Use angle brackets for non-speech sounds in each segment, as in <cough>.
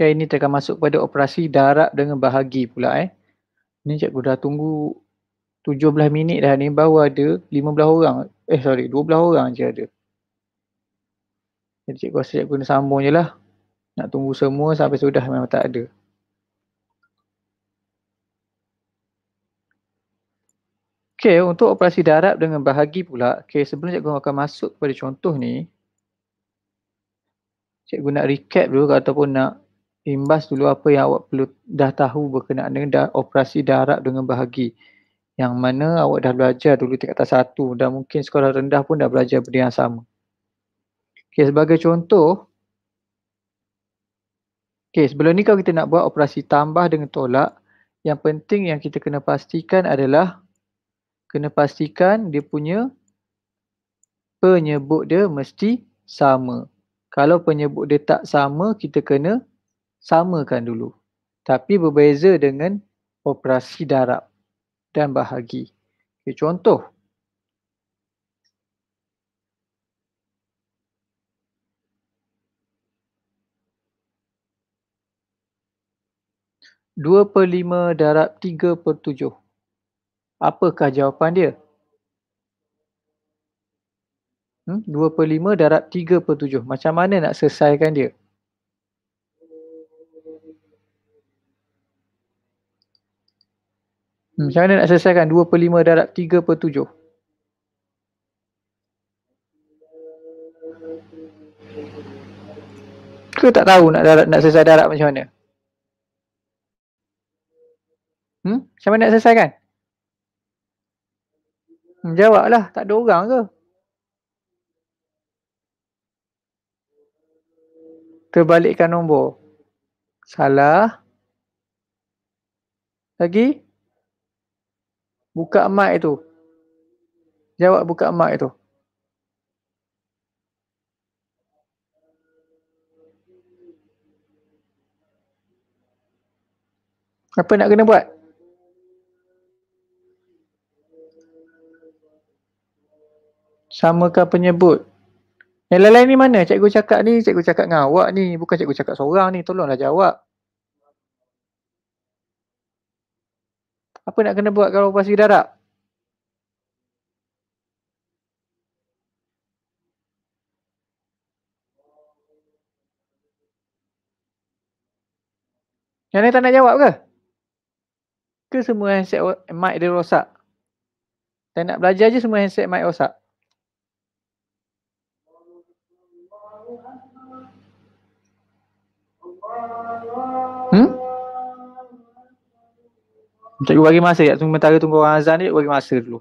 Okay, ini akan masuk pada operasi darab dengan bahagi pula eh. Ni cikgu dah tunggu 17 minit dah ni baru ada 15 orang. Eh sorry, 12 orang je ada. Jadi cikgu rasa cikgu kena sambung je lah. Nak tunggu semua sampai sudah memang tak ada. Okay, untuk operasi darab dengan bahagi pula, okay, sebelum cikgu akan masuk pada contoh ni, cikgu nak recap dulu ataupun nak imbas dulu apa yang awak perlu dah tahu berkenaan dengan da- operasi darab dengan bahagi yang mana awak dah belajar dulu tingkat atas satu dan mungkin sekolah rendah pun dah belajar benda yang sama. Okay, sebagai contoh, okay, sebelum ni kalau kita nak buat operasi tambah dengan tolak, yang penting yang kita kena pastikan adalah kena pastikan dia punya penyebut dia mesti sama. Kalau penyebut dia tak sama, kita kena samakan dulu tapi berbeza dengan operasi darab dan bahagi okay, contoh dua per lima darab tiga per tujuh apakah jawapan dia 2 hmm, per lima darab tiga per tujuh. Macam mana nak selesaikan dia? Hmm, macam mana nak selesaikan 2 per 5 darab 3 per 7? Ke tak tahu nak darab, nak selesai darab macam mana? Hmm? Macam mana nak selesaikan? Hmm, lah, tak ada orang ke? Terbalikkan nombor. Salah. Lagi. Lagi. Buka mic tu. Jawab buka mic tu. Apa nak kena buat? Samakan penyebut. Yang lain-lain ni mana? Cikgu cakap ni, cikgu cakap dengan awak ni. Bukan cikgu cakap seorang ni. Tolonglah jawab. apa nak kena buat kalau operasi darab? Yang ni tak nak jawab ke? Ke semua handset mic dia rosak? Tak nak belajar je semua handset mic rosak? Cikgu bagi masa ya. Sementara tunggu orang azan ni, bagi masa dulu.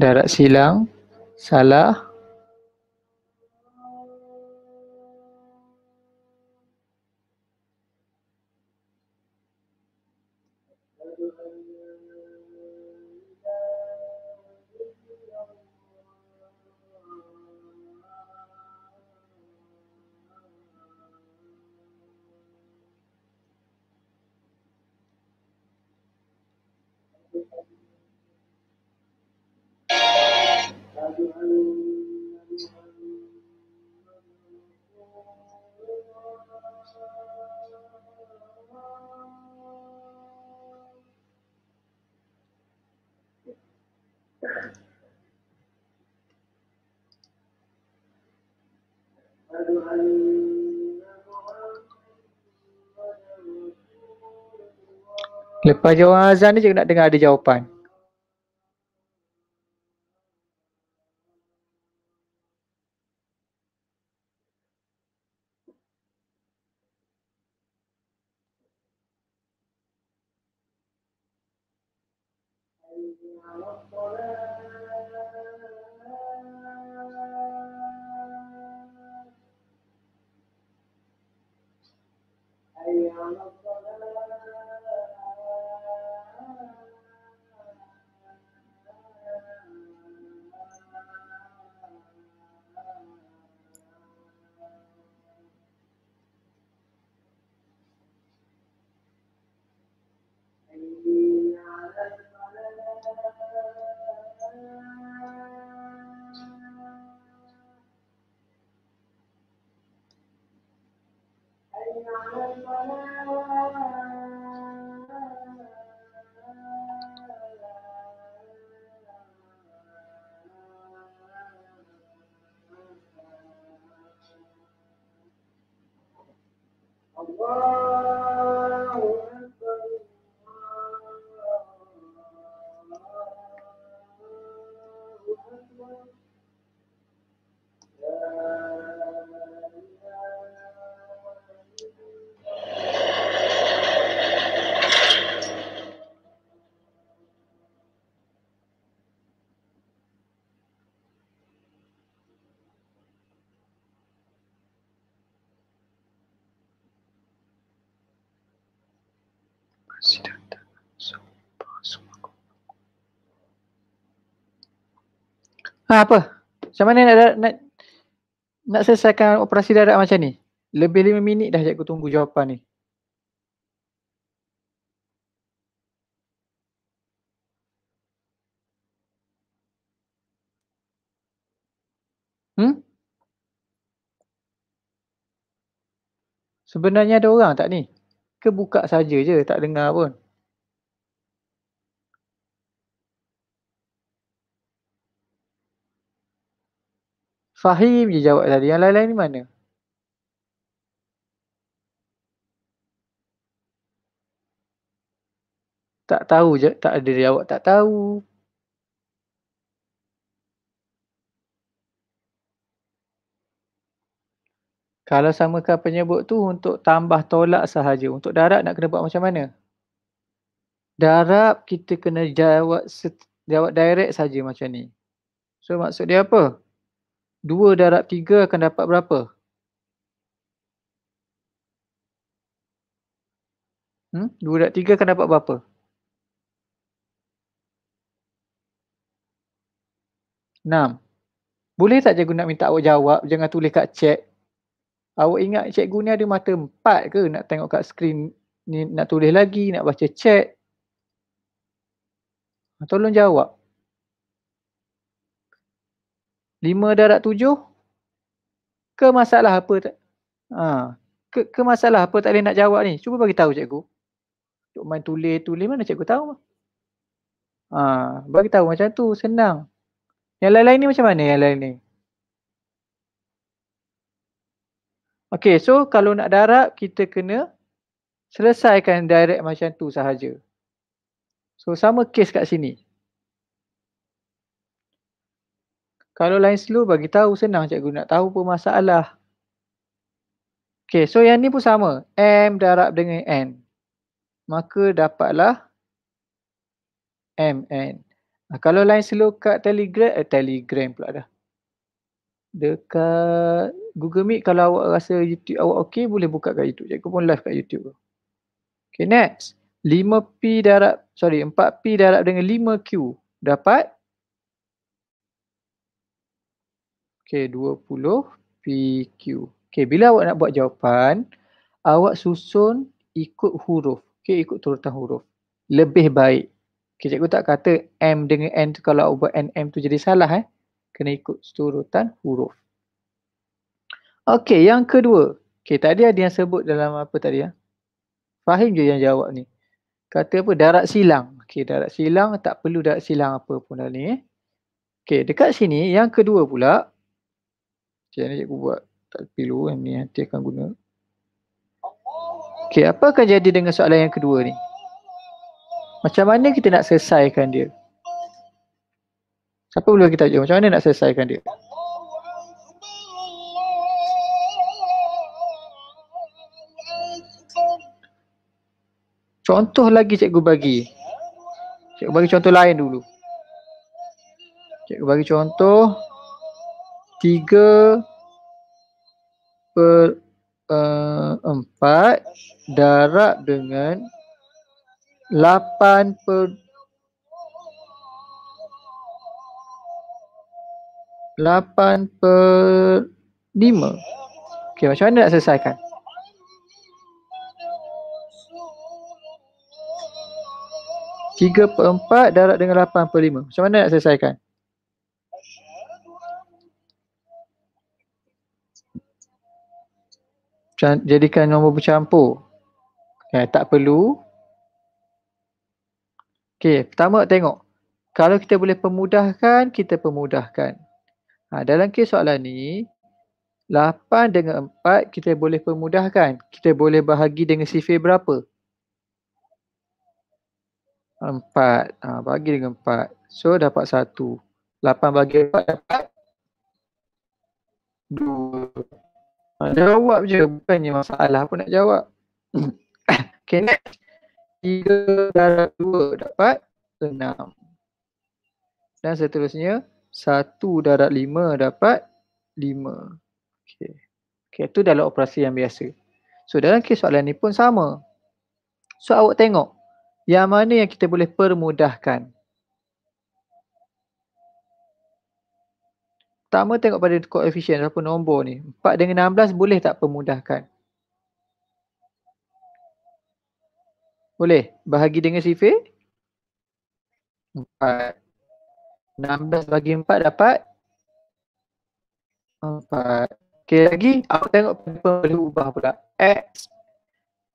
Darat silang. Salah. lepas dia azan ni je nak dengar ada jawapan Ha, apa? Macam mana nak, nak, nak selesaikan operasi darat macam ni? Lebih lima minit dah aku tunggu jawapan ni. Hmm? Sebenarnya ada orang tak ni? Ke buka saja je tak dengar pun? Fahim je jawab tadi. Yang lain-lain ni mana? Tak tahu je. Tak ada dia jawab. Tak tahu. Kalau samakan penyebut tu untuk tambah tolak sahaja. Untuk darab nak kena buat macam mana? Darab kita kena jawab jawab direct saja macam ni. So maksud dia apa? 2 darab 3 akan dapat berapa? Hmm? 2 darab 3 akan dapat berapa? 6. Boleh tak cikgu nak minta awak jawab? Jangan tulis kat chat. Awak ingat cikgu ni ada mata 4 ke nak tengok kat skrin ni nak tulis lagi, nak baca chat? Tolong jawab. Lima darab tujuh, ke masalah apa tak? Ha. Ke, ke masalah apa tak boleh nak jawab ni? Cuba bagi tahu cikgu. Tok main tulis-tulis mana cikgu tahu? Ha, bagi tahu macam tu senang. Yang lain-lain ni macam mana yang lain ni? Okey, so kalau nak darab kita kena selesaikan direct macam tu sahaja. So sama case kat sini. Kalau line slow bagi tahu senang cikgu nak tahu apa masalah. Okey, so yang ni pun sama. M darab dengan N. Maka dapatlah MN. Nah, kalau line slow kat Telegram eh, Telegram pula dah. Dekat Google Meet kalau awak rasa YouTube awak okey boleh buka kat YouTube. Cikgu pun live kat YouTube. Okey, next. 5P darab sorry 4P darab dengan 5Q dapat K20PQ. Okey, bila awak nak buat jawapan, awak susun ikut huruf. Okey, ikut turutan huruf. Lebih baik. Okay, cikgu tak kata M dengan N tu kalau awak buat m tu jadi salah eh. Kena ikut turutan huruf. Okey, yang kedua. Okey, tadi ada yang sebut dalam apa tadi ya. Fahim je yang jawab ni. Kata apa? Darat silang. Okey, darat silang. Tak perlu darat silang apa pun dah ni. Okey, eh. dekat sini yang kedua pula. Okey, ini cikgu buat tak perlu ni nanti akan guna. Okey, apa akan jadi dengan soalan yang kedua ni? Macam mana kita nak selesaikan dia? Siapa boleh kita tajuk? Macam mana nak selesaikan dia? Contoh lagi cikgu bagi. Cikgu bagi contoh lain dulu. Cikgu bagi contoh tiga per uh, empat darab dengan lapan per lapan per lima. Okey, macam mana nak selesaikan? Tiga per empat darab dengan lapan per lima. Macam mana nak selesaikan? jadikan nombor bercampur. Okay, eh, tak perlu. Okey, pertama tengok. Kalau kita boleh pemudahkan, kita pemudahkan. Ha, dalam kes soalan ni, 8 dengan 4 kita boleh pemudahkan. Kita boleh bahagi dengan sifir berapa? 4. Ha, bahagi dengan 4. So dapat 1. 8 bagi 4 dapat 2. Ha, jawab je bukannya masalah aku nak jawab <coughs> okay next tiga darab dua dapat enam dan seterusnya satu darab lima dapat lima okay. okay itu dalam operasi yang biasa so dalam kes soalan ni pun sama so awak tengok yang mana yang kita boleh permudahkan pertama tengok pada koefisien, ataupun nombor ni 4 dengan 16 boleh tak pemudahkan boleh bahagi dengan sifir 4 16 bagi 4 dapat 4 okey lagi aku tengok perlu ubah pula x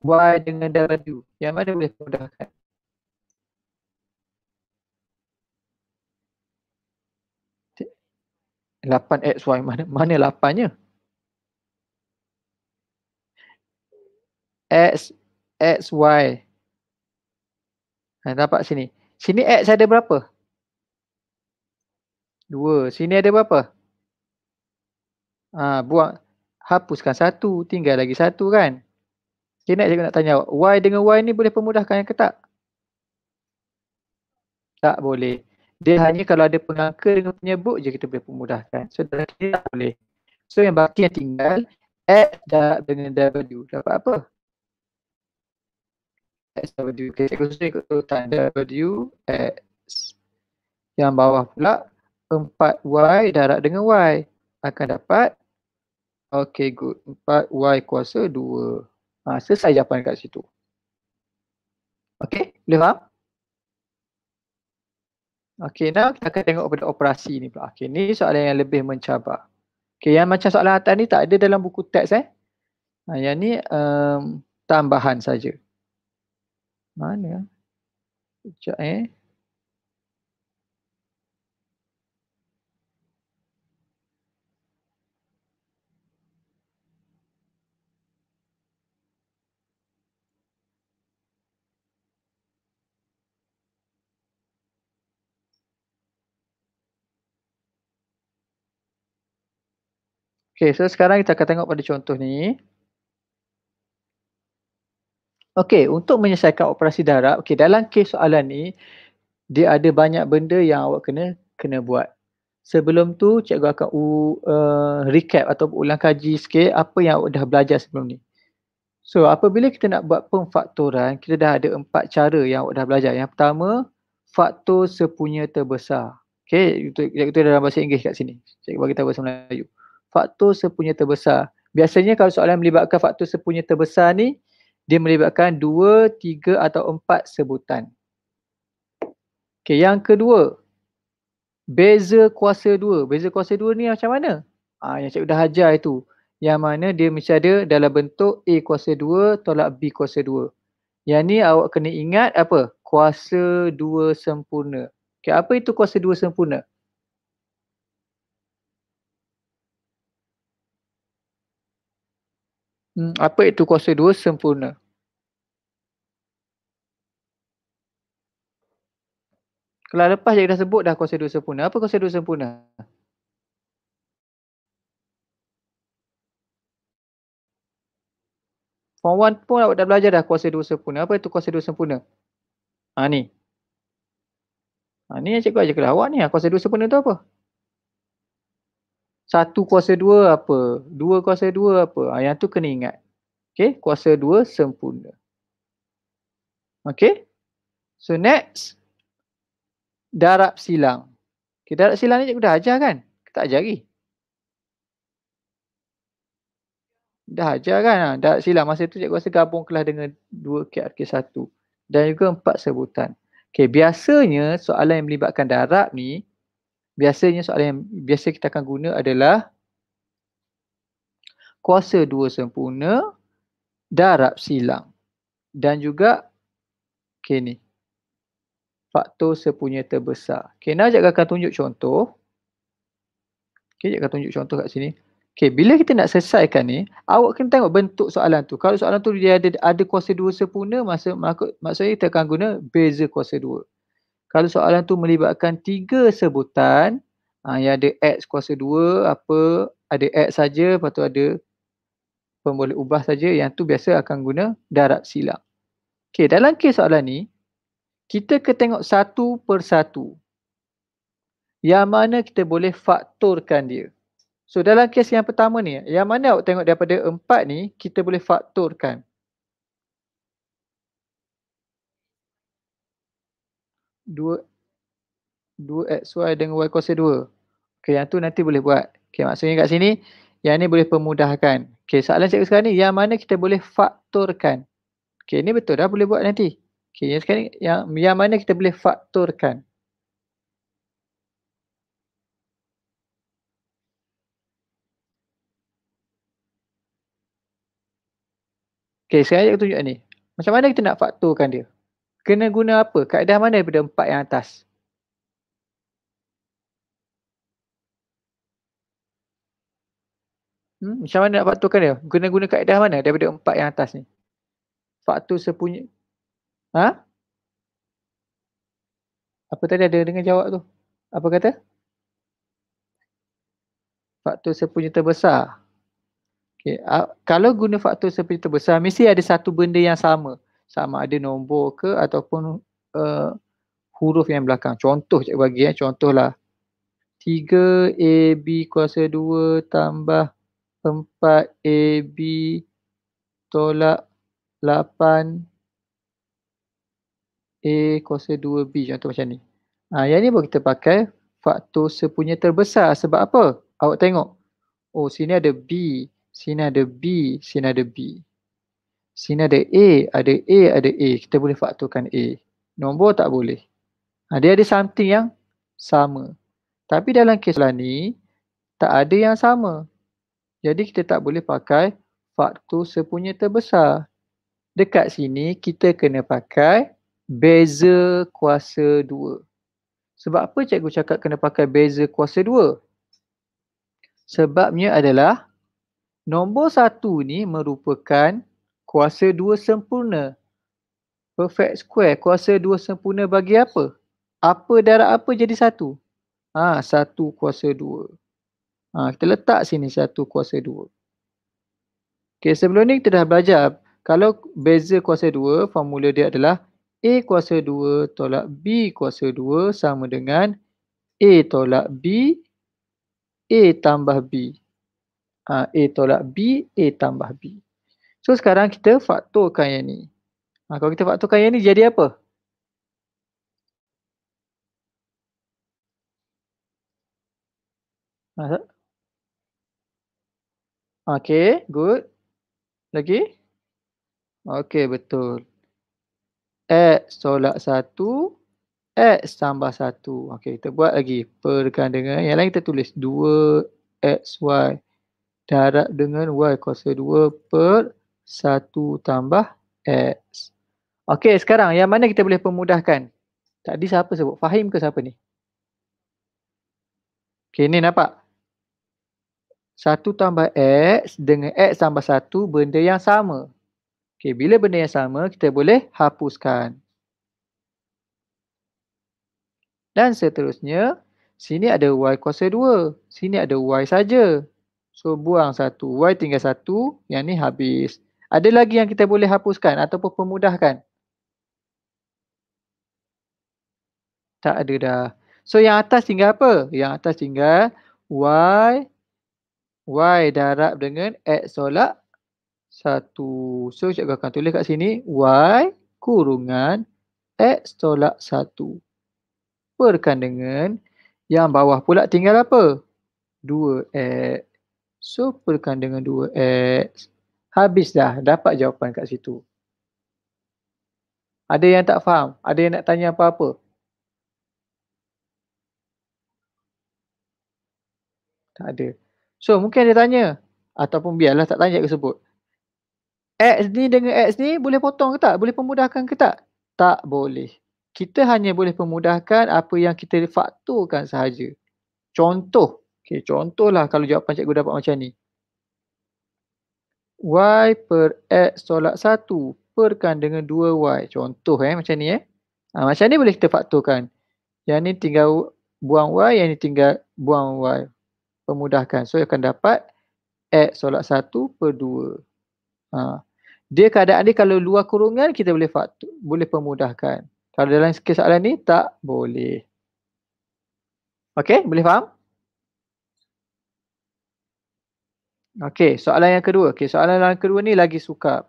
y dengan w yang mana boleh pemudahkan 8xy mana mana lapannya? nya X xy. Ha, nah, dapat sini. Sini x ada berapa? 2. Sini ada berapa? Ah, buang hapuskan satu, tinggal lagi satu kan? Okey, next saya nak tanya y dengan y ni boleh pemudahkan yang ke tak? Tak boleh dia hanya kalau ada pengangka dengan penyebut je kita boleh pemudahkan. So dalam kiri tak boleh. So yang baki yang tinggal X dah dengan W dapat apa? X W. Okay, cikgu susun ikut urutan W X. Yang bawah pula 4Y darab dengan Y akan dapat Okay good. 4Y kuasa 2. Ha, selesai jawapan kat situ. Okay, boleh faham? Okay, now kita akan tengok pada operasi ni pula. Okey, ni soalan yang lebih mencabar. Okay, yang macam soalan atas ni tak ada dalam buku teks eh. Ha, yang ni um, tambahan saja. Mana? Sekejap eh. Okey, so sekarang kita akan tengok pada contoh ni. Okey, untuk menyelesaikan operasi darab, okey dalam kes soalan ni dia ada banyak benda yang awak kena kena buat. Sebelum tu, cikgu akan u, uh, recap atau ulang kaji sikit apa yang awak dah belajar sebelum ni. So, apabila kita nak buat pemfaktoran, kita dah ada empat cara yang awak dah belajar. Yang pertama, faktor sepunya terbesar. Okay, itu, itu dalam bahasa Inggeris kat sini. Cikgu bagi tahu bahasa Melayu faktor sepunya terbesar. Biasanya kalau soalan melibatkan faktor sepunya terbesar ni, dia melibatkan dua, tiga atau empat sebutan. Okay, yang kedua, beza kuasa dua. Beza kuasa dua ni macam mana? ha, yang cikgu dah hajar itu. Yang mana dia mesti ada dalam bentuk A kuasa dua tolak B kuasa dua. Yang ni awak kena ingat apa? Kuasa dua sempurna. Okay, apa itu kuasa dua sempurna? Hmm, apa itu kuasa dua sempurna? Kalau lepas yang dah sebut dah kuasa dua sempurna. Apa kuasa dua sempurna? Form 1 pun awak dah belajar dah kuasa dua sempurna. Apa itu kuasa dua sempurna? Ha ni. Ha ni yang cikgu ajar kelas awak ni. Ha, kuasa dua sempurna tu apa? satu kuasa dua apa? Dua kuasa dua apa? Ha, yang tu kena ingat. Okay, kuasa dua sempurna. Okay, so next. Darab silang. Okay, darab silang ni cikgu dah ajar kan? Tak ajar lagi. Dah ajar kan? Ha? Darab silang. Masa tu cikgu rasa gabung kelas dengan dua KRK satu. Dan juga empat sebutan. Okay, biasanya soalan yang melibatkan darab ni, biasanya soalan yang biasa kita akan guna adalah kuasa dua sempurna darab silang dan juga okey ni faktor sepunya terbesar. Okey, nak ajak akan tunjuk contoh. Okey, akan tunjuk contoh kat sini. Okey, bila kita nak selesaikan ni, awak kena tengok bentuk soalan tu. Kalau soalan tu dia ada ada kuasa dua sempurna, maksud maksud kita akan guna beza kuasa dua kalau soalan tu melibatkan tiga sebutan ha, yang ada x kuasa dua, apa ada x saja lepas tu ada pemboleh ubah saja yang tu biasa akan guna darab silang. Okey dalam kes soalan ni kita ke tengok satu per satu yang mana kita boleh faktorkan dia. So dalam kes yang pertama ni yang mana awak tengok daripada empat ni kita boleh faktorkan. dua, 2xy dengan y cos 2. Okey yang tu nanti boleh buat. Okey maksudnya kat sini yang ni boleh permudahkan. Okey soalan cikgu sekarang ni yang mana kita boleh faktorkan. Okey ni betul dah boleh buat nanti. Okey yang sekarang ni yang, yang mana kita boleh faktorkan. Okey sekarang cikgu tunjuk ni. Macam mana kita nak faktorkan dia? kena guna apa? Kaedah mana daripada empat yang atas? Hmm, macam mana nak faktorkan dia? Kena guna kaedah mana daripada empat yang atas ni? Faktor sepunya. Ha? Apa tadi ada dengan jawab tu? Apa kata? Faktor sepunya terbesar. Okay. Uh, kalau guna faktor sepunya terbesar, mesti ada satu benda yang sama sama ada nombor ke ataupun uh, huruf yang belakang. Contoh cikgu bagi ya, eh. contohlah 3AB kuasa 2 tambah 4AB tolak 8A kuasa 2B contoh macam ni. Ha, yang ni boleh kita pakai faktor sepunya terbesar sebab apa? Awak tengok. Oh sini ada B, sini ada B. Sini ada B. Sini ada A, ada A, ada A. Kita boleh faktorkan A. Nombor tak boleh. Ha, dia ada something yang sama. Tapi dalam kes ni, tak ada yang sama. Jadi kita tak boleh pakai faktor sepunya terbesar. Dekat sini kita kena pakai beza kuasa 2. Sebab apa cikgu cakap kena pakai beza kuasa 2? Sebabnya adalah nombor 1 ni merupakan kuasa dua sempurna. Perfect square, kuasa dua sempurna bagi apa? Apa darab apa jadi satu? Ha, satu kuasa dua. Ha, kita letak sini satu kuasa dua. Okay, sebelum ni kita dah belajar kalau beza kuasa dua, formula dia adalah A kuasa dua tolak B kuasa dua sama dengan A tolak B, A tambah B. Ha, A tolak B, A tambah B. So sekarang kita faktorkan yang ni. Ha, kalau kita faktorkan yang ni jadi apa? Ha, okay, good. Lagi? Okay, betul. X tolak satu, X tambah satu. Okay, kita buat lagi. Perkan dengan yang lain kita tulis. dua xy darab dengan Y kuasa 2 per 1 tambah X. Okey sekarang yang mana kita boleh permudahkan? Tadi siapa sebut? Fahim ke siapa ni? Okey ni nampak? 1 tambah X dengan X tambah 1 benda yang sama. Okey bila benda yang sama kita boleh hapuskan. Dan seterusnya sini ada Y kuasa 2. Sini ada Y saja. So buang 1. Y tinggal 1 yang ni habis. Habis. Ada lagi yang kita boleh hapuskan ataupun pemudahkan? Tak ada dah. So yang atas tinggal apa? Yang atas tinggal y y darab dengan x solat 1. So cikgu akan tulis kat sini y kurungan x tolak 1 perkan dengan yang bawah pula tinggal apa? 2x. So perkan dengan 2x habis dah dapat jawapan kat situ. Ada yang tak faham, ada yang nak tanya apa-apa. Tak ada. So mungkin ada tanya ataupun biarlah tak tanya tersebut. X ni dengan X ni boleh potong ke tak? Boleh pemudahkan ke tak? Tak boleh. Kita hanya boleh pemudahkan apa yang kita faktorkan sahaja. Contoh, okay, contohlah kalau jawapan cikgu dapat macam ni. Y per X tolak 1 perkan dengan 2Y. Contoh eh macam ni eh. Ha, macam ni boleh kita faktorkan. Yang ni tinggal buang Y, yang ni tinggal buang Y. Pemudahkan. So akan dapat X tolak 1 per 2. Ha. Dia keadaan ni kalau luar kurungan kita boleh faktor, boleh pemudahkan. Kalau dalam kes soalan ni tak boleh. Okay boleh faham? Okey, soalan yang kedua. Okey, soalan yang kedua ni lagi sukar.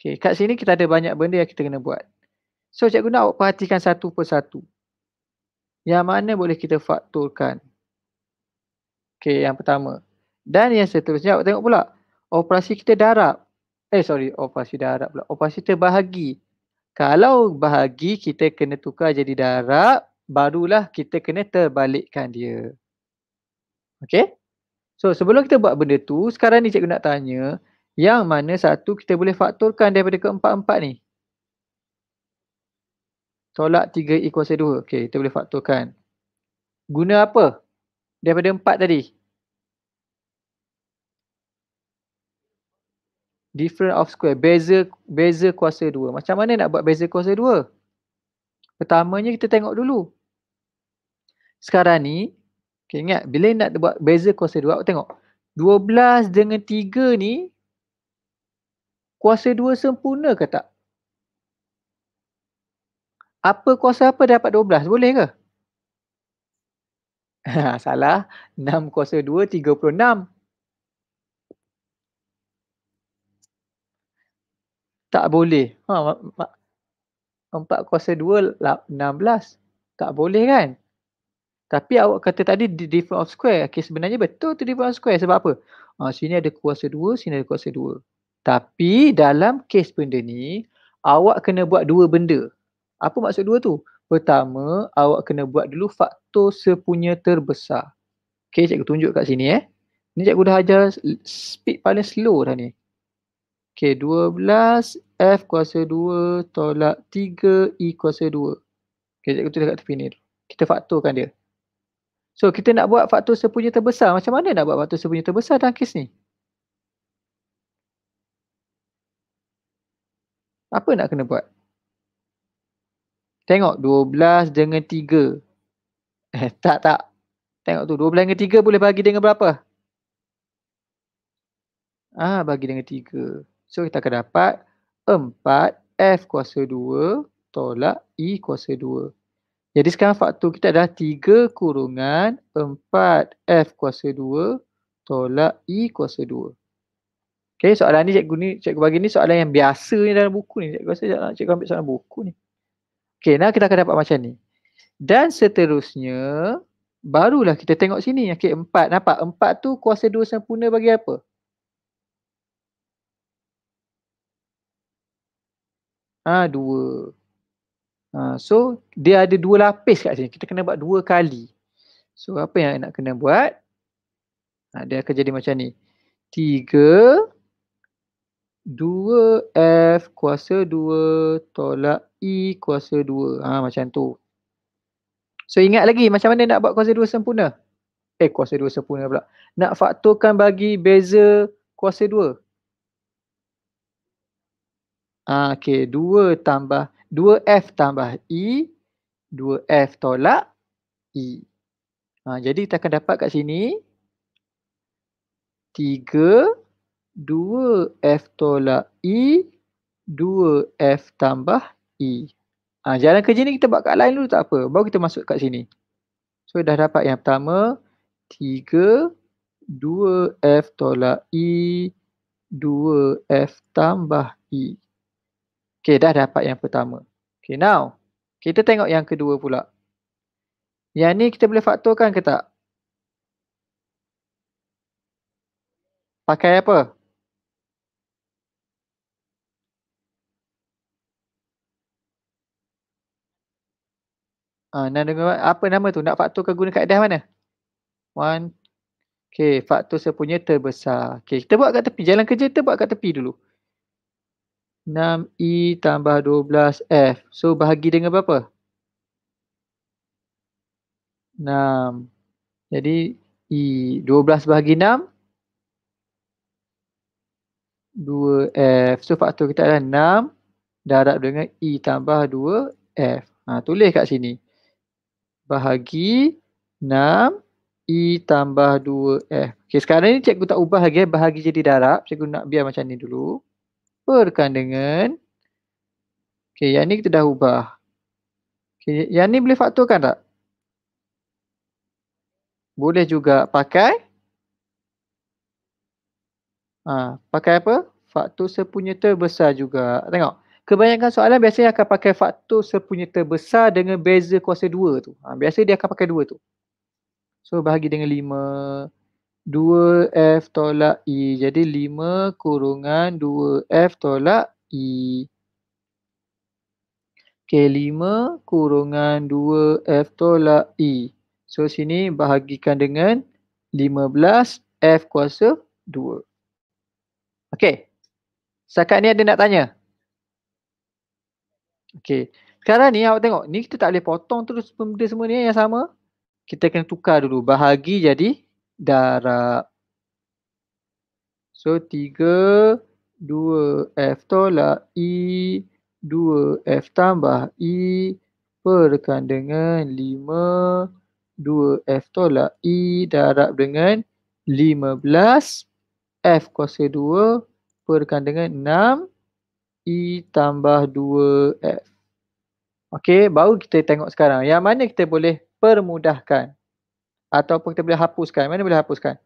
Okey, kat sini kita ada banyak benda yang kita kena buat. So, cikgu nak awak perhatikan satu per satu. Yang mana boleh kita fakturkan. Okey, yang pertama. Dan yang seterusnya, awak tengok pula. Operasi kita darab. Eh, sorry. Operasi darab pula. Operasi bahagi. Kalau bahagi, kita kena tukar jadi darab. Barulah kita kena terbalikkan dia. Okey? So sebelum kita buat benda tu, sekarang ni cikgu nak tanya yang mana satu kita boleh faktorkan daripada keempat-empat ni? Tolak 3A kuasa 2. Okey, kita boleh faktorkan. Guna apa? Daripada 4 tadi. Different of square. Beza, beza kuasa 2. Macam mana nak buat beza kuasa 2? Pertamanya kita tengok dulu. Sekarang ni Okay, ingat bila nak buat beza kuasa 2, aku tengok. 12 dengan 3 ni kuasa 2 sempurna ke tak? Apa kuasa apa dapat 12? Boleh ke? <laughs> Ha, salah. 6 kuasa 2, 36. Tak boleh. Ha, 4 kuasa 2, 16. Tak boleh kan? Tapi awak kata tadi different of square. Okay, sebenarnya betul tu different of square. Sebab apa? Ha, sini ada kuasa dua, sini ada kuasa dua. Tapi dalam kes benda ni, awak kena buat dua benda. Apa maksud dua tu? Pertama, awak kena buat dulu faktor sepunya terbesar. Okay, cikgu tunjuk kat sini eh. Ni cikgu dah ajar speed paling slow dah ni. Okay, 12 F kuasa 2 tolak 3 E kuasa 2. Okay, cikgu tu dekat tepi ni. Kita faktorkan dia. So kita nak buat faktor sepunya terbesar. Macam mana nak buat faktor sepunya terbesar dalam kes ni? Apa nak kena buat? Tengok 12 dengan 3. Eh, <laughs> tak, tak. Tengok tu. 12 dengan 3 boleh bagi dengan berapa? Ah, bagi dengan 3. So kita akan dapat 4 F kuasa 2 tolak E kuasa 2. Jadi sekarang faktor kita adalah 3 kurungan 4 F kuasa 2 tolak i e kuasa 2. Okay soalan ni cikgu ni cikgu bagi ni soalan yang biasa ni dalam buku ni. Cikgu rasa cikgu, cikgu ambil soalan buku ni. Okay nak kita akan dapat macam ni. Dan seterusnya barulah kita tengok sini. Okay 4 nampak 4 tu kuasa 2 sempurna bagi apa? Ah ha, 2. Uh, so dia ada dua lapis kat sini. Kita kena buat dua kali. So apa yang nak kena buat? Uh, dia akan jadi macam ni. 3 2F kuasa 2 tolak E kuasa 2. Ha, macam tu. So ingat lagi macam mana nak buat kuasa 2 sempurna? Eh kuasa 2 sempurna pula. Nak faktorkan bagi beza kuasa 2. Ha, okay 2 tambah 2F tambah E, 2F tolak E. Ha, jadi kita akan dapat kat sini 3, 2F tolak E, 2F tambah E. Ha, jalan kerja ni kita buat kat lain dulu tak apa. Baru kita masuk kat sini. So dah dapat yang pertama 3, 2F tolak E, 2F tambah E. Okay, dah dapat yang pertama. Okay, now kita tengok yang kedua pula. Yang ni kita boleh faktorkan ke tak? Pakai apa? Ah, ha, nama apa nama tu? Nak faktor ke guna kaedah mana? One. Okay, faktor sepunya terbesar. Okay, kita buat kat tepi. Jalan kerja kita buat kat tepi dulu. 6 i tambah 12F. So bahagi dengan berapa? 6. Jadi i 12 bahagi 6. 2F. So faktor kita adalah 6 darab dengan i tambah 2F. Ha, tulis kat sini. Bahagi 6 i tambah 2F. Okay, sekarang ni cikgu tak ubah lagi. Eh. Bahagi jadi darab. Cikgu nak biar macam ni dulu berkan dengan okay, yang ni kita dah ubah. Okay, yang ni boleh faktorkan tak? Boleh juga pakai ha, pakai apa? Faktor sepunya terbesar juga. Tengok. Kebanyakan soalan biasanya akan pakai faktor sepunya terbesar dengan beza kuasa 2 tu. Ha, biasa dia akan pakai 2 tu. So bahagi dengan 5. 2F tolak E. Jadi 5 kurungan 2F tolak E. k 5 kurungan 2F tolak E. So sini bahagikan dengan 15F kuasa 2. Okay, sekarang ni ada nak tanya? Okay, sekarang ni awak tengok, ni kita tak boleh potong terus benda semua ni yang sama. Kita kena tukar dulu, bahagi jadi darab. So 3 2f tolak i 2f tambah i perkan dengan 5 2f tolak i darab dengan 15 f kuasa 2 perkan dengan 6 i tambah 2f. Okey, baru kita tengok sekarang yang mana kita boleh permudahkan ataupun kita boleh hapuskan. Mana boleh hapuskan?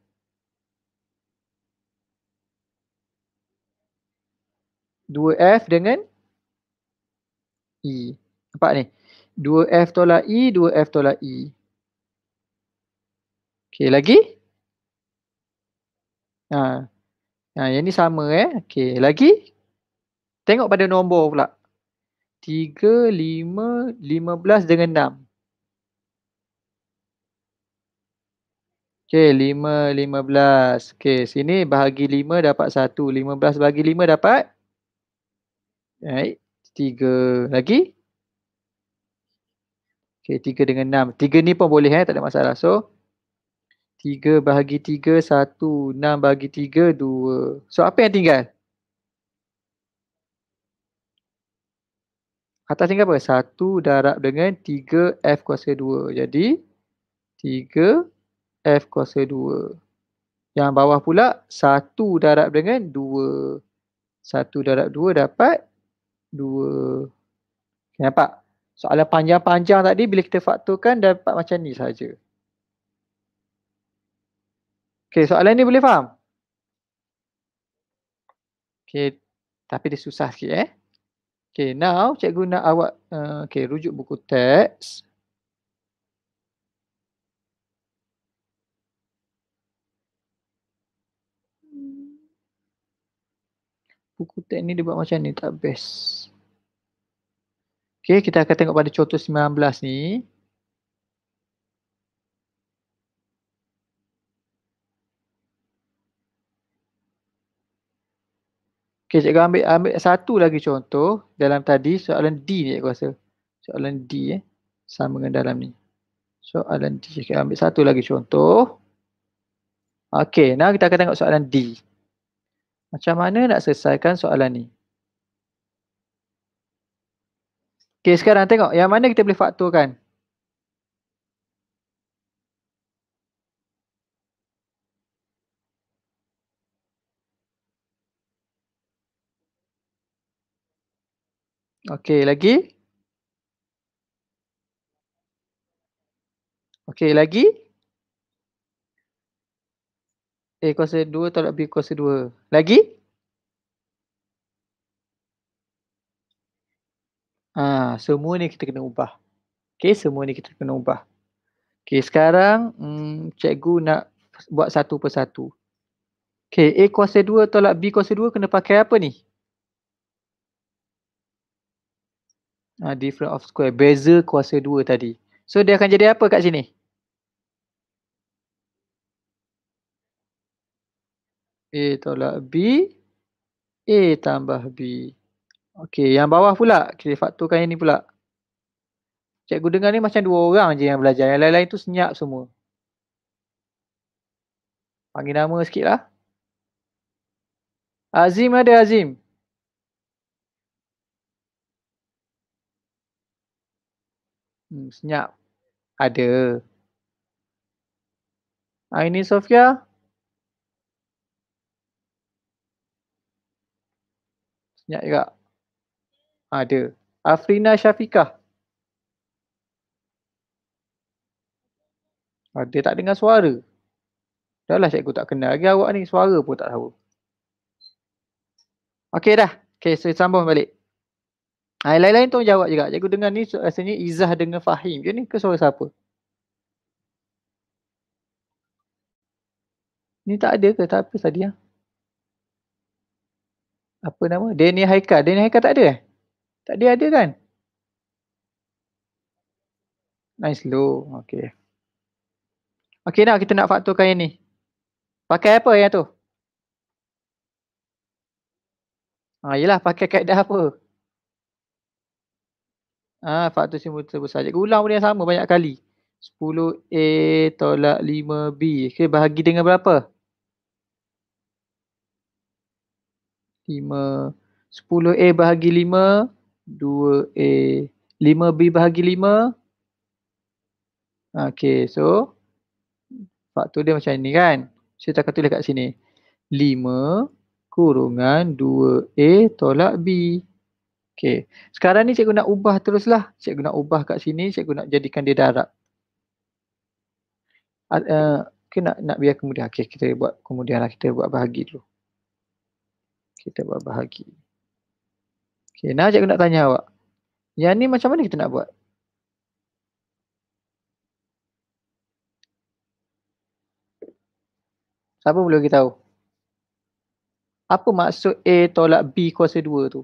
Dua F dengan E. Nampak ni? Dua F tolak E, dua F tolak E. Okey, lagi? Ha. ha. Yang ni sama eh. Okey, lagi? Tengok pada nombor pula. 3, 5, 15 dengan 6. Okey, lima belas. Okey, sini bahagi lima dapat satu. Lima belas bahagi lima dapat? Baik, 3 lagi. Okey, tiga dengan enam. Tiga ni pun boleh, eh? tak ada masalah. So, Tiga bahagi tiga satu. Enam bahagi tiga dua. So, apa yang tinggal? Atas tinggal apa? satu darab dengan tiga F kuasa dua. Jadi, tiga F kuasa 2. Yang bawah pula 1 darab dengan 2. 1 darab 2 dapat 2. Nampak? Soalan panjang-panjang tadi bila kita faktorkan dapat macam ni saja. Okay, soalan ni boleh faham? Okay, tapi dia susah sikit eh. Okey, now cikgu nak awak uh, okey rujuk buku teks. buku teks ni dia buat macam ni tak best. Okay, kita akan tengok pada contoh 19 ni. Okay, cikgu ambil, ambil satu lagi contoh dalam tadi soalan D ni cikgu rasa. Soalan D eh. Sama dengan dalam ni. Soalan D. Cikgu ambil satu lagi contoh. Okay, now kita akan tengok soalan D. Macam mana nak selesaikan soalan ni? Okay, sekarang tengok yang mana kita boleh fakturkan. Okey, lagi? Okey, lagi? Okey, lagi? A kuasa 2 tolak B kuasa 2. Lagi? Ah, semua ni kita kena ubah. Okay, semua ni kita kena ubah. Okay, sekarang hmm, cikgu nak buat satu persatu. Okay, A kuasa 2 tolak B kuasa 2 kena pakai apa ni? Ah, different of square. Beza kuasa 2 tadi. So dia akan jadi apa kat sini? A tolak B. A tambah B. Okey, yang bawah pula. Kita faktorkan yang ni pula. Cikgu dengar ni macam dua orang je yang belajar. Yang lain-lain tu senyap semua. Panggil nama sikit lah. Azim ada Azim. Hmm, senyap. Ada. Aini Sofia. Sofia. Senyap juga. Ada. Afrina Syafiqah. Ada ah, tak dengar suara? Dah lah cikgu tak kenal lagi awak ni. Suara pun tak tahu. Okey dah. Okey, saya so sambung balik. Ah, lain-lain tu jawab juga. Cikgu dengar ni rasanya Izzah dengan Fahim. Dia ni ke suara siapa? Ni tak ada ke? Tak apa tadi lah. Ya? apa nama? Daniel Haika. Daniel Haika tak ada eh? Tak ada ada kan? Nice low. Okay. Okay nak kita nak faktorkan yang ni. Pakai apa yang tu? Ha ah, yelah pakai kaedah apa? Ah faktor simbol tersebut saja. Ulang benda yang sama banyak kali. 10A tolak 5B. Okay bahagi dengan berapa? 10A 5 10A bahagi 5 2A 5B bahagi 5 Okay so Faktor dia macam ni kan Saya tak akan tulis kat sini 5 kurungan 2A tolak B Okay sekarang ni cikgu nak ubah teruslah. lah Cikgu nak ubah kat sini cikgu nak jadikan dia darab uh, eh, Okay nak, nak biar kemudian Okay kita buat kemudian lah kita buat bahagi dulu kita berbahagi. Okey, nah cikgu nak tanya awak. Yang ni macam mana kita nak buat? Siapa boleh kita tahu? Apa maksud A tolak B kuasa 2 tu?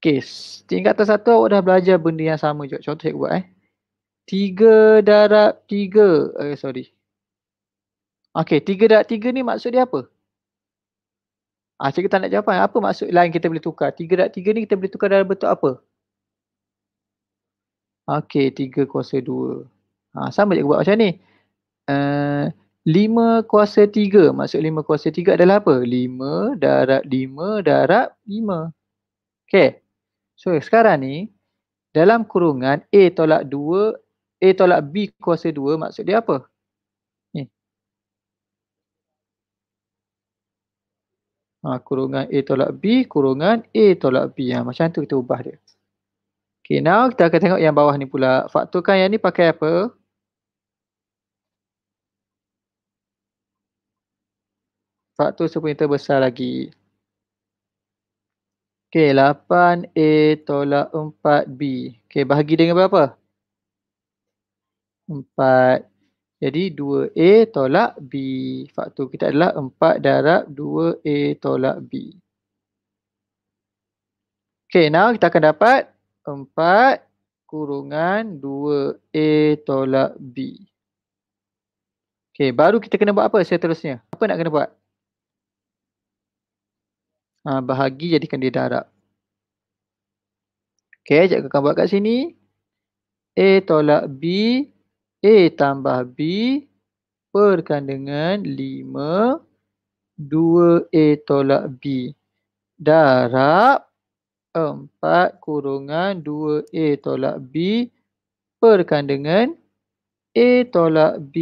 kes. Tingkatan satu awak dah belajar benda yang sama juga. Contoh saya buat eh. Tiga darab tiga. Eh, sorry. Okay, tiga darab tiga ni maksud dia apa? Ah, cikgu tak nak jawapan. Apa maksud lain kita boleh tukar? Tiga darab tiga ni kita boleh tukar dalam bentuk apa? Okay, tiga kuasa dua. Ah, sama cikgu buat macam ni. Eh, lima uh, kuasa tiga. Maksud lima kuasa tiga adalah apa? Lima darab lima darab lima. Okay. So sekarang ni dalam kurungan A tolak 2, A tolak B kuasa 2 maksud dia apa? Ni. Ha, kurungan A tolak B, kurungan A tolak B. Ha, macam tu kita ubah dia. Okay, now kita akan tengok yang bawah ni pula. Faktorkan yang ni pakai apa? Faktor sepunya terbesar lagi. Okey, 8A tolak 4B. Okey, bahagi dengan berapa? 4. Jadi 2A tolak B. Faktor kita adalah 4 darab 2A tolak B. Okey, now kita akan dapat 4 kurungan 2A tolak B. Okey, baru kita kena buat apa seterusnya? Apa nak kena buat? ha, bahagi jadikan dia darab. Okey, jap akan buat kat sini. A tolak B. A tambah B. Perkan dengan 5. 2A tolak B. Darab. 4 kurungan 2A tolak B. Perkan dengan A tolak B.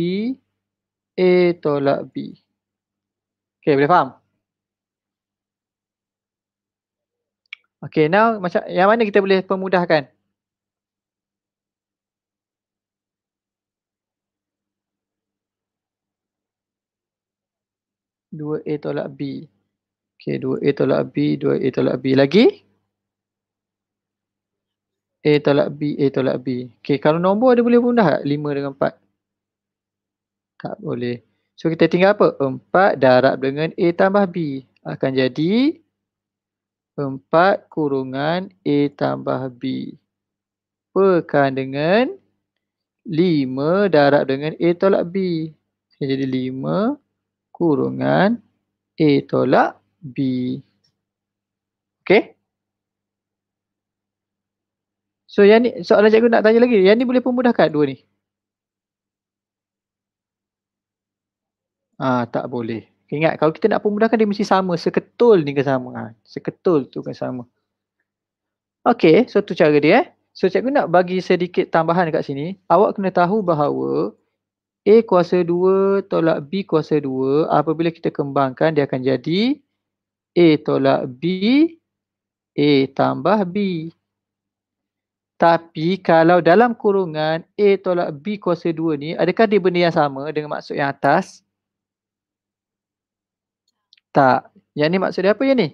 A tolak B. Okey, boleh faham? Okay now macam yang mana kita boleh pemudahkan Dua A tolak B. Okay dua A tolak B, dua A tolak B. Lagi? A tolak B, A tolak B. Okay kalau nombor ada boleh permudah tak? Lima dengan empat. Tak boleh. So kita tinggal apa? Empat darab dengan A tambah B. Akan jadi 4 kurungan A tambah B. Pekan dengan 5 darab dengan A tolak B. Jadi 5 kurungan A tolak B. Okey. So yang ni soalan cikgu nak tanya lagi. Yang ni boleh pemudahkan dua ni? Ah Tak boleh. Okay, ingat kalau kita nak permudahkan dia mesti sama, seketul ni ke sama. Ha, seketul tu kan sama. Okay, so tu cara dia eh. So cikgu nak bagi sedikit tambahan dekat sini. Awak kena tahu bahawa A kuasa 2 tolak B kuasa 2 apabila kita kembangkan dia akan jadi A tolak B, A tambah B. Tapi kalau dalam kurungan A tolak B kuasa 2 ni, adakah dia benda yang sama dengan maksud yang atas? Tak. Yang ni maksud dia apa yang ni?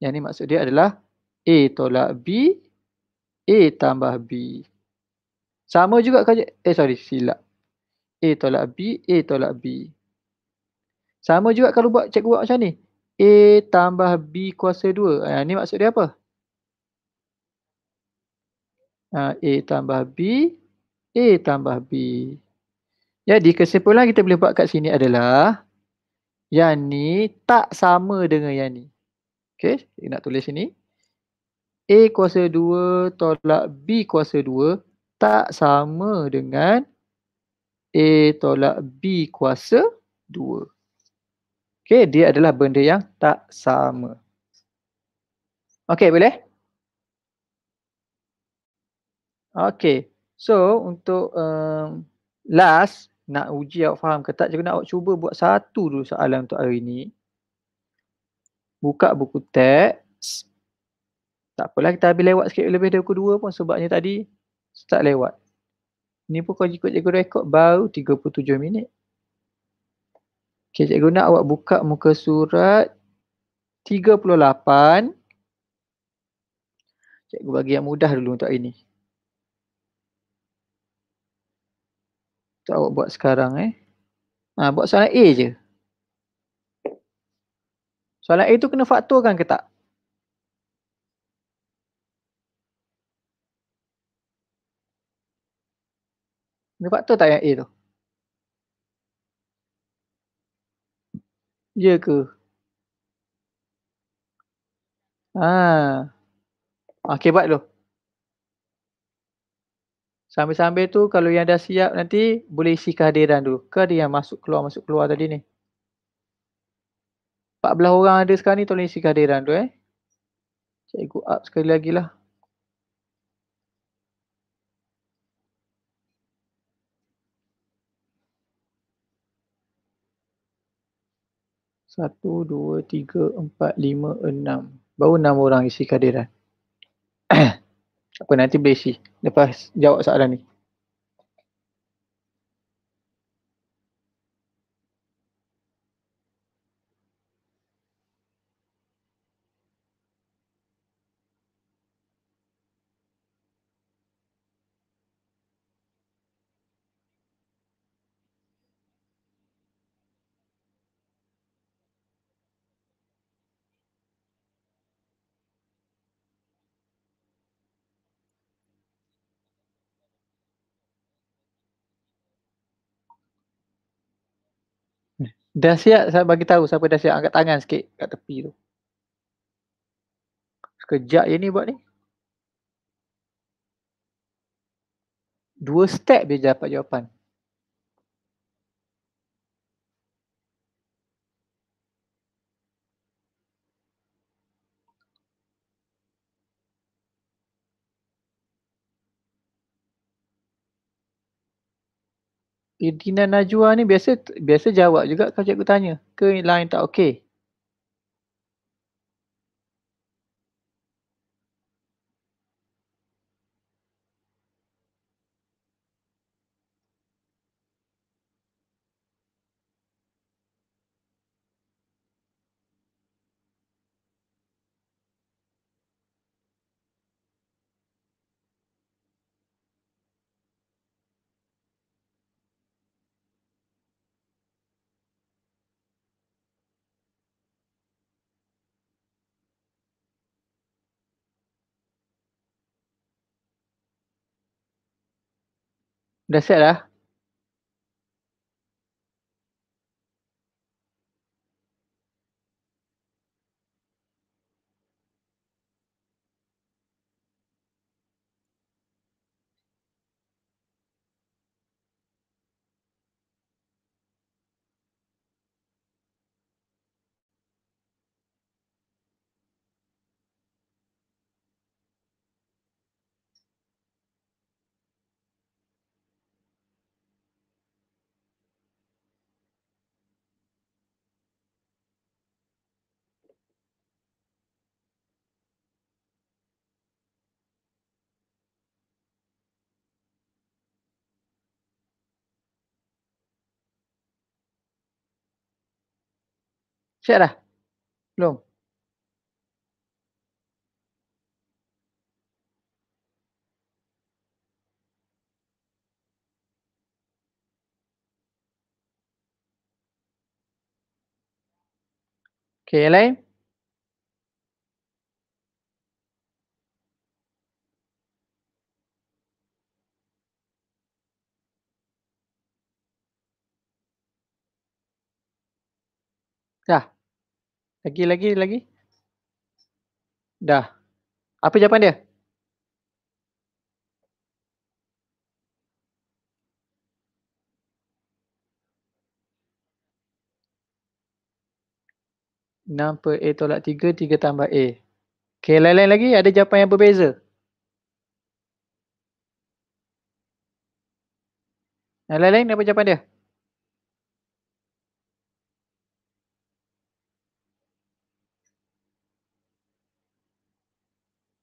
Yang ni maksud dia adalah A tolak B, A tambah B. Sama juga kerja, eh sorry silap. A tolak B, A tolak B. Sama juga kalau buat cikgu buat macam ni. A tambah B kuasa 2. Ah, yang ni maksud dia apa? Ah, A tambah B, A tambah B. Jadi kesimpulan kita boleh buat kat sini adalah yang ni tak sama dengan yang ni. Okay, nak tulis sini. A kuasa 2 tolak B kuasa 2 tak sama dengan A tolak B kuasa 2. Okay, dia adalah benda yang tak sama. Okay, boleh? Okay, so untuk um, last, nak uji awak faham ke tak cikgu nak awak cuba buat satu dulu soalan untuk hari ni buka buku teks tak apalah kita habis lewat sikit lebih dari pukul dua. pun sebabnya tadi start lewat ni pun kalau ikut cikgu rekod baru 37 minit Okey, cikgu nak awak buka muka surat 38 Cikgu bagi yang mudah dulu untuk hari ini. awak buat sekarang eh. Ha, buat soalan A je. Soalan A tu kena faktorkan ke tak? Kena faktor tak yang A tu? Ya ke? Ah. Okey buat dulu. Sambil-sambil tu kalau yang dah siap nanti boleh isi kehadiran tu. Ke ada yang masuk keluar masuk keluar tadi ni. 14 orang ada sekarang ni tolong isi kehadiran tu eh. Cikgu up sekali lagi lah. Satu, dua, tiga, empat, lima, enam. Baru enam orang isi kehadiran. <clears throat> apa nanti besi lepas jawab soalan ni Dah siap saya bagi tahu siapa dah siap angkat tangan sikit kat tepi tu. Sekejap je ni buat ni. Dua step dia dapat jawapan. Irina Najwa ni biasa biasa jawab juga kalau cikgu tanya ke lain tak okey Ainda será. Sarah. Belum. Okay, Elaine. Lagi, lagi, lagi. Dah. Apa jawapan dia? Nampak A tolak 3, 3 tambah A. Okay, lain-lain lagi ada jawapan yang berbeza. Lain-lain apa jawapan dia?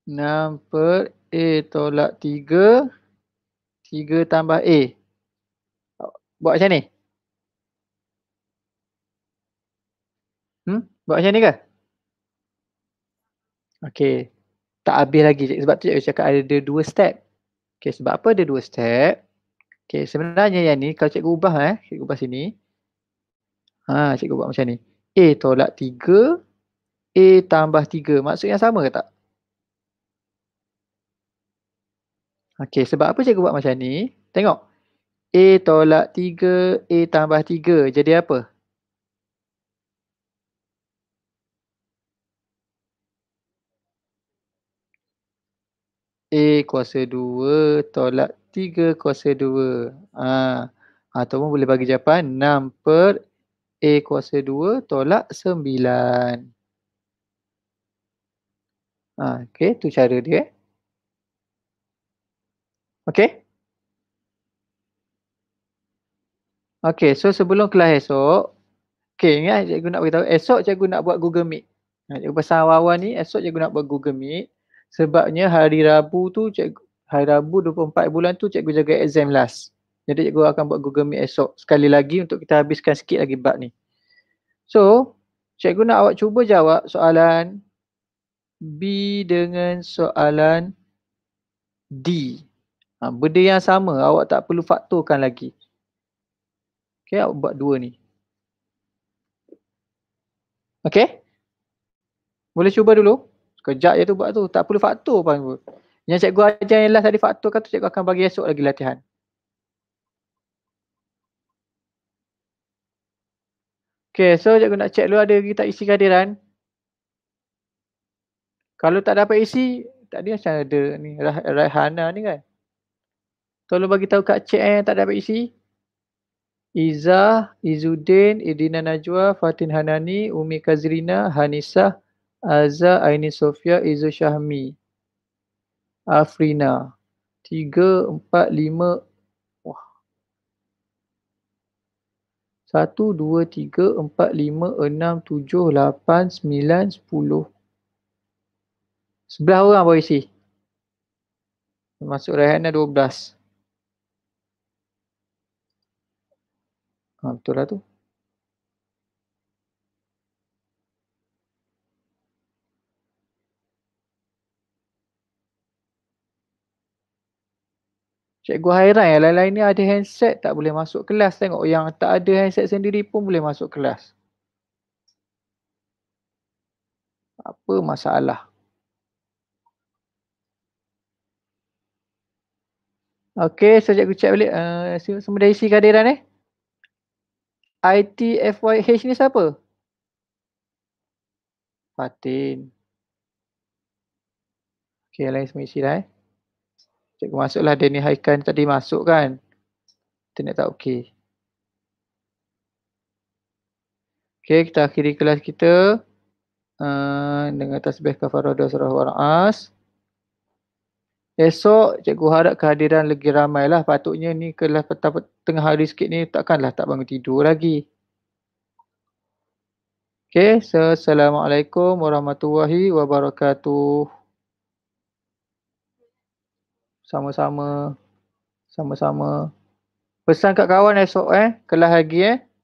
6 per A tolak 3. 3 tambah A. Buat macam ni. Hmm? Buat macam ni ke? Okay. Tak habis lagi. Sebab tu saya cakap ada, ada dua step. Okay. Sebab apa ada dua step? Okay. Sebenarnya yang ni kalau cikgu ubah eh. Cikgu ubah sini. Ha, cikgu buat macam ni. A tolak 3. A tambah 3. Maksudnya sama ke tak? Okey, sebab apa cikgu buat macam ni? Tengok. A tolak 3, A tambah 3 jadi apa? A kuasa 2 tolak 3 kuasa 2. Ha. Ataupun boleh bagi jawapan 6 per A kuasa 2 tolak 9. Ha, okey, tu cara dia. Eh. Okay. Okay, so sebelum kelas esok, okay, ingat cikgu nak beritahu, esok cikgu nak buat Google Meet. Nah, cikgu pasal awal-awal ni, esok cikgu nak buat Google Meet sebabnya hari Rabu tu, cikgu, hari Rabu 24 bulan tu cikgu jaga exam last. Jadi cikgu akan buat Google Meet esok sekali lagi untuk kita habiskan sikit lagi bab ni. So, cikgu nak awak cuba jawab soalan B dengan soalan D. Ha, benda yang sama awak tak perlu faktorkan lagi. Okay, awak buat dua ni. Okay? Boleh cuba dulu. Sekejap je tu buat tu. Tak perlu faktor pun. Yang cikgu ajar yang last tadi faktor tu cikgu akan bagi esok lagi latihan. Okay, so cikgu nak check dulu ada kita isi kehadiran. Kalau tak dapat isi, tak ada macam ada ni, rahana ni kan. Tolong bagi tahu Kak chat eh, yang tak dapat isi. Iza, Izudin, Idina Najwa, Fatin Hanani, Umi Kazrina, Hanisa, Azza, Aini Sofia, Izu Syahmi, Afrina. Tiga, empat, lima. Wah. Satu, dua, tiga, empat, lima, enam, tujuh, lapan, sembilan, sepuluh. Sebelah orang boleh isi. Masuk Rehana dua belas. Ha, betul lah tu. Cikgu hairan yang lain-lain ni ada handset tak boleh masuk kelas. Tengok yang tak ada handset sendiri pun boleh masuk kelas. Apa masalah? Okey, so cikgu cek balik. Uh, semua dah isi kehadiran eh. ITFYH ni siapa? Fatin. Okey, lain semua isi dah eh. Cikgu masuklah Denny Haikan tadi masuk kan. Internet tak okey. Okey, kita akhiri kelas kita. Uh, dengan tasbih kafarah surah war'as. Esok cikgu harap kehadiran lagi ramailah. Patutnya ni kelas petang tengah hari sikit ni takkanlah tak bangun tidur lagi. Okay, so, Assalamualaikum warahmatullahi wabarakatuh. Sama-sama. Sama-sama. Pesan kat kawan esok eh. Kelas lagi eh.